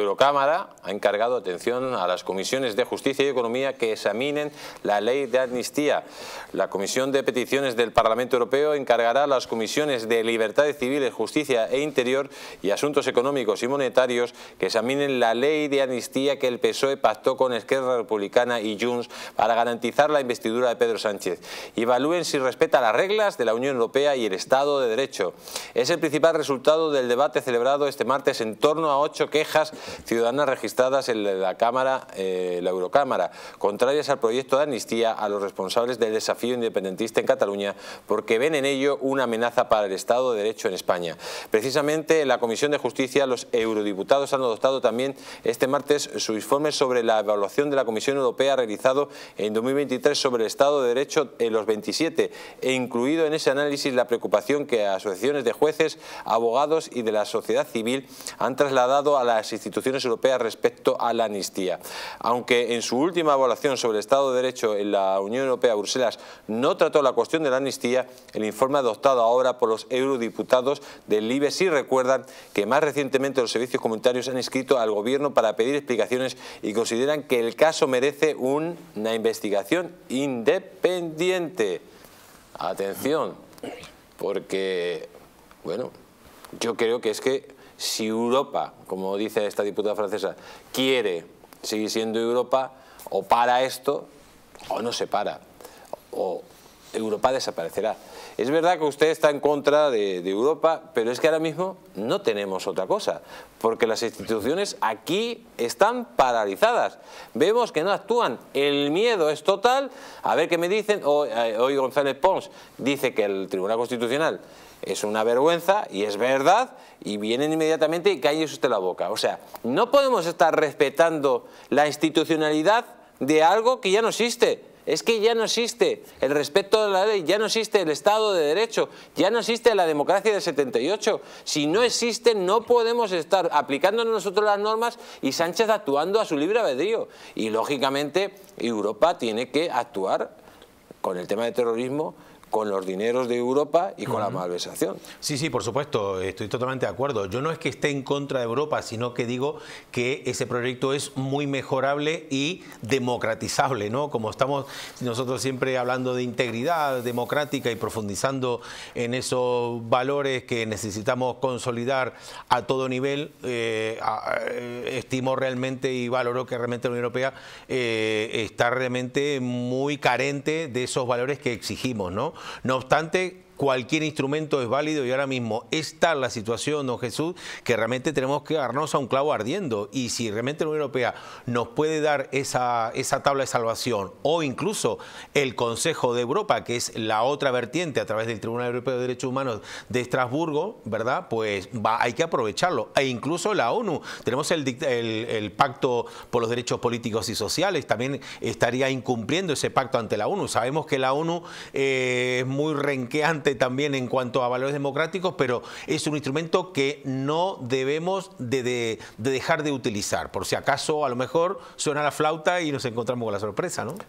Eurocámara ha encargado atención a las comisiones de Justicia y Economía que examinen la ley de amnistía. La Comisión de Peticiones del Parlamento Europeo encargará a las comisiones de Libertades Civiles, Justicia e Interior y Asuntos Económicos y Monetarios que examinen la ley de amnistía que el PSOE pactó con Esquerra Republicana y Junts para garantizar la investidura de Pedro Sánchez. Evalúen si respeta las reglas de la Unión Europea y el Estado de Derecho. Es el principal resultado del debate celebrado este martes en torno a ocho quejas ciudadanas registradas en la Cámara, eh, la Eurocámara, contrarias al proyecto de amnistía a los responsables del desafío independentista en Cataluña porque ven en ello una amenaza para el Estado de Derecho en España. Precisamente en la Comisión de Justicia los eurodiputados han adoptado también este martes su informe sobre la evaluación de la Comisión Europea realizado en 2023 sobre el Estado de Derecho en los 27 e incluido en ese análisis la preocupación que asociaciones de jueces, abogados y de la sociedad civil han trasladado a las instituciones instituciones europeas respecto a la amnistía. Aunque en su última evaluación sobre el Estado de Derecho en la Unión Europea, Bruselas no trató la cuestión de la amnistía, el informe adoptado ahora por los eurodiputados del IBE sí recuerdan que más recientemente los servicios comunitarios han escrito al Gobierno para pedir explicaciones y consideran que el caso merece una investigación independiente. Atención, porque, bueno, yo creo que es que si Europa, como dice esta diputada francesa, quiere seguir siendo Europa, o para esto, o no se para. O, Europa desaparecerá. Es verdad que usted está en contra de, Europa, pero es que ahora mismo no tenemos otra cosa, porque las instituciones aquí están paralizadas. Vemos que no actúan, el miedo es total. A ver qué me dicen, eh, hoy González Pons dice que el Tribunal Constitucional es una vergüenza y es verdad y vienen inmediatamente y calles usted la boca. O sea, no podemos estar respetando la institucionalidad de algo que ya no existe. Es que ya no existe el respeto de la ley, ya no existe el Estado de Derecho, ya no existe la democracia del 78. Si no existe, no podemos estar aplicando nosotros las normas y Sánchez actuando a su libre albedrío. Y lógicamente Europa tiene que actuar con el tema de terrorismo con los dineros de Europa y con la malversación. Sí, sí, por supuesto, estoy totalmente de acuerdo. Yo no es que esté en contra de Europa, sino que digo que ese proyecto es muy mejorable y democratizable, ¿no? Como estamos nosotros siempre hablando de integridad democrática y profundizando en esos valores que necesitamos consolidar a todo nivel, eh, eh, estimo realmente y valoro que realmente la Unión Europea eh, está realmente muy carente de esos valores que exigimos, ¿no? No obstante, cualquier instrumento es válido y ahora mismo está la situación, don Jesús, que realmente tenemos que darnos a un clavo ardiendo. Y si realmente la Unión Europea nos puede dar esa, esa tabla de salvación o incluso el Consejo de Europa, que es la otra vertiente a través del Tribunal Europeo de Derechos Humanos de Estrasburgo, ¿verdad? Pues va, hay que aprovecharlo. E incluso la ONU, tenemos el, el, Pacto por los Derechos Políticos y Sociales, también estaría incumpliendo ese pacto ante la ONU. Sabemos que la ONU eh, es muy renqueante también en cuanto a valores democráticos, pero es un instrumento que no debemos de dejar de utilizar, por si acaso a lo mejor suena la flauta y nos encontramos con la sorpresa, ¿no?